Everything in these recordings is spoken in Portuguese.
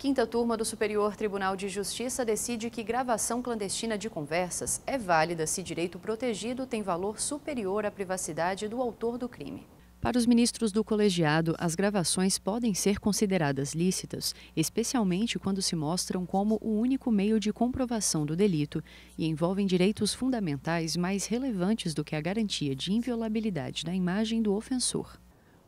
Quinta turma do Superior Tribunal de Justiça decide que gravação clandestina de conversas é válida se direito protegido tem valor superior à privacidade do autor do crime. Para os ministros do colegiado, as gravações podem ser consideradas lícitas, especialmente quando se mostram como o único meio de comprovação do delito e envolvem direitos fundamentais mais relevantes do que a garantia de inviolabilidade da imagem do ofensor.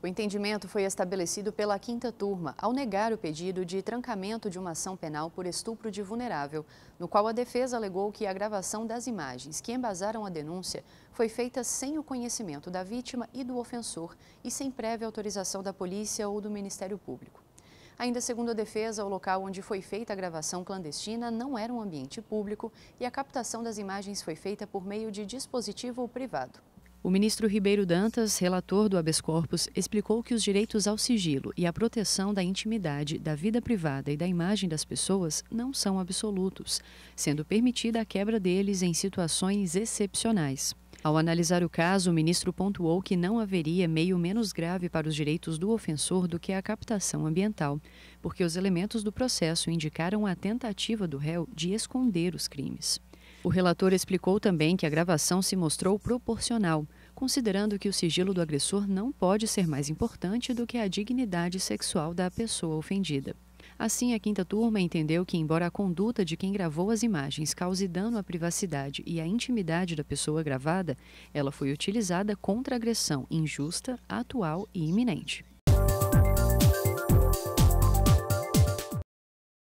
O entendimento foi estabelecido pela quinta turma ao negar o pedido de trancamento de uma ação penal por estupro de vulnerável, no qual a defesa alegou que a gravação das imagens que embasaram a denúncia foi feita sem o conhecimento da vítima e do ofensor e sem prévia autorização da polícia ou do Ministério Público. Ainda segundo a defesa, o local onde foi feita a gravação clandestina não era um ambiente público e a captação das imagens foi feita por meio de dispositivo privado. O ministro Ribeiro Dantas, relator do habeas corpus, explicou que os direitos ao sigilo e à proteção da intimidade, da vida privada e da imagem das pessoas não são absolutos, sendo permitida a quebra deles em situações excepcionais. Ao analisar o caso, o ministro pontuou que não haveria meio menos grave para os direitos do ofensor do que a captação ambiental, porque os elementos do processo indicaram a tentativa do réu de esconder os crimes. O relator explicou também que a gravação se mostrou proporcional, considerando que o sigilo do agressor não pode ser mais importante do que a dignidade sexual da pessoa ofendida. Assim, a quinta turma entendeu que, embora a conduta de quem gravou as imagens cause dano à privacidade e à intimidade da pessoa gravada, ela foi utilizada contra a agressão injusta, atual e iminente.